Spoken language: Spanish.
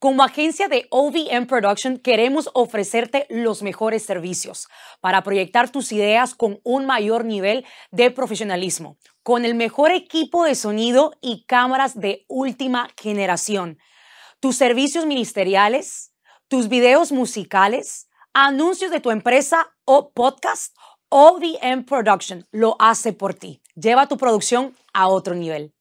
Como agencia de OVM Production queremos ofrecerte los mejores servicios para proyectar tus ideas con un mayor nivel de profesionalismo, con el mejor equipo de sonido y cámaras de última generación, tus servicios ministeriales, tus videos musicales, anuncios de tu empresa o podcast, OVM Production lo hace por ti. Lleva tu producción a otro nivel.